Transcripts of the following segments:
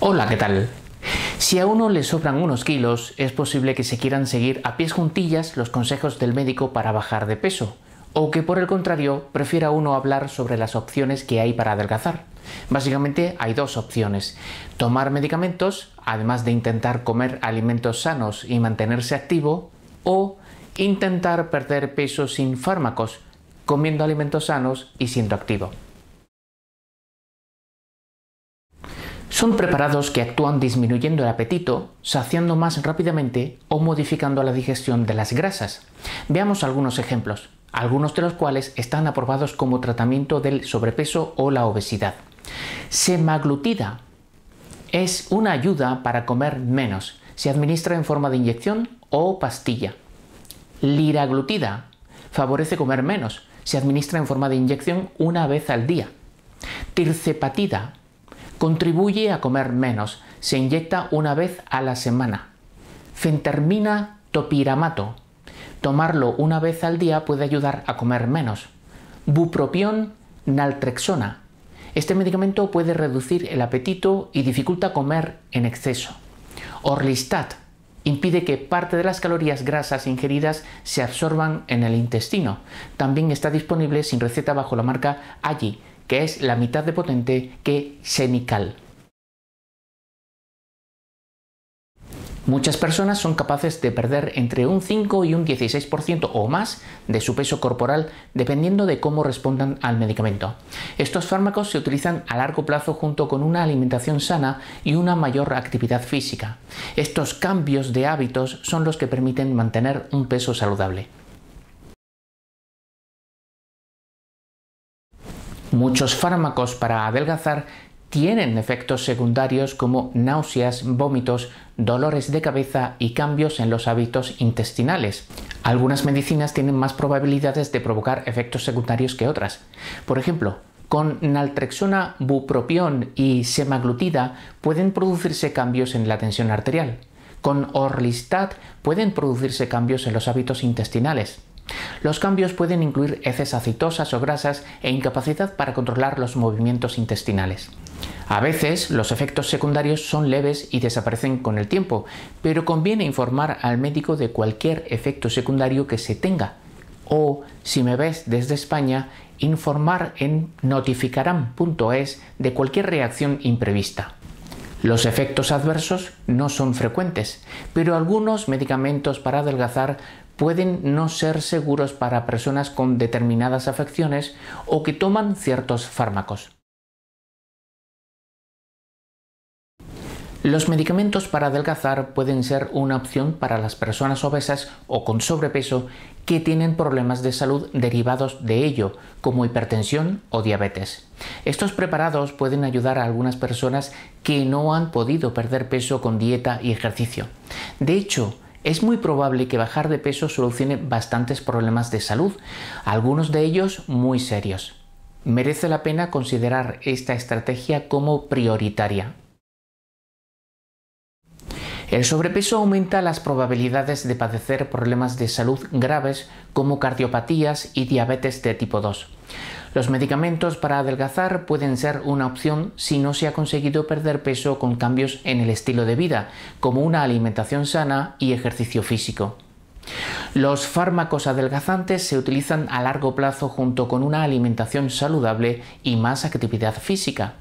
Hola, ¿qué tal? Si a uno le sobran unos kilos, es posible que se quieran seguir a pies juntillas los consejos del médico para bajar de peso, o que por el contrario prefiera uno hablar sobre las opciones que hay para adelgazar. Básicamente hay dos opciones, tomar medicamentos, además de intentar comer alimentos sanos y mantenerse activo, o intentar perder peso sin fármacos, comiendo alimentos sanos y siendo activo. Son preparados que actúan disminuyendo el apetito, saciando más rápidamente o modificando la digestión de las grasas. Veamos algunos ejemplos, algunos de los cuales están aprobados como tratamiento del sobrepeso o la obesidad. Semaglutida es una ayuda para comer menos. Se administra en forma de inyección o pastilla. Liraglutida favorece comer menos. Se administra en forma de inyección una vez al día. Tircepatida Contribuye a comer menos. Se inyecta una vez a la semana. Fentermina topiramato. Tomarlo una vez al día puede ayudar a comer menos. Bupropión naltrexona. Este medicamento puede reducir el apetito y dificulta comer en exceso. Orlistat impide que parte de las calorías grasas ingeridas se absorban en el intestino. También está disponible sin receta bajo la marca Alli que es la mitad de potente que semical. Muchas personas son capaces de perder entre un 5 y un 16% o más de su peso corporal dependiendo de cómo respondan al medicamento. Estos fármacos se utilizan a largo plazo junto con una alimentación sana y una mayor actividad física. Estos cambios de hábitos son los que permiten mantener un peso saludable. Muchos fármacos para adelgazar tienen efectos secundarios como náuseas, vómitos, dolores de cabeza y cambios en los hábitos intestinales. Algunas medicinas tienen más probabilidades de provocar efectos secundarios que otras. Por ejemplo, con naltrexona, bupropión y semaglutida pueden producirse cambios en la tensión arterial. Con orlistat pueden producirse cambios en los hábitos intestinales. Los cambios pueden incluir heces acitosas o grasas e incapacidad para controlar los movimientos intestinales. A veces los efectos secundarios son leves y desaparecen con el tiempo, pero conviene informar al médico de cualquier efecto secundario que se tenga. O, si me ves desde España, informar en notificarán.es de cualquier reacción imprevista. Los efectos adversos no son frecuentes, pero algunos medicamentos para adelgazar pueden no ser seguros para personas con determinadas afecciones o que toman ciertos fármacos. Los medicamentos para adelgazar pueden ser una opción para las personas obesas o con sobrepeso que tienen problemas de salud derivados de ello, como hipertensión o diabetes. Estos preparados pueden ayudar a algunas personas que no han podido perder peso con dieta y ejercicio. De hecho, es muy probable que bajar de peso solucione bastantes problemas de salud, algunos de ellos muy serios. Merece la pena considerar esta estrategia como prioritaria. El sobrepeso aumenta las probabilidades de padecer problemas de salud graves como cardiopatías y diabetes de tipo 2. Los medicamentos para adelgazar pueden ser una opción si no se ha conseguido perder peso con cambios en el estilo de vida, como una alimentación sana y ejercicio físico. Los fármacos adelgazantes se utilizan a largo plazo junto con una alimentación saludable y más actividad física.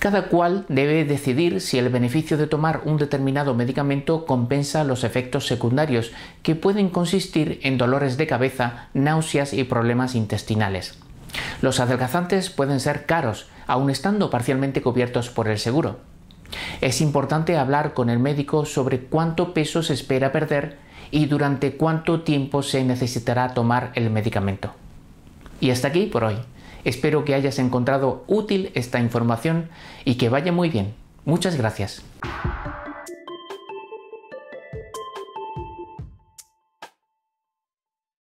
Cada cual debe decidir si el beneficio de tomar un determinado medicamento compensa los efectos secundarios, que pueden consistir en dolores de cabeza, náuseas y problemas intestinales. Los adelgazantes pueden ser caros, aun estando parcialmente cubiertos por el seguro. Es importante hablar con el médico sobre cuánto peso se espera perder y durante cuánto tiempo se necesitará tomar el medicamento. Y hasta aquí por hoy. Espero que hayas encontrado útil esta información y que vaya muy bien. Muchas gracias.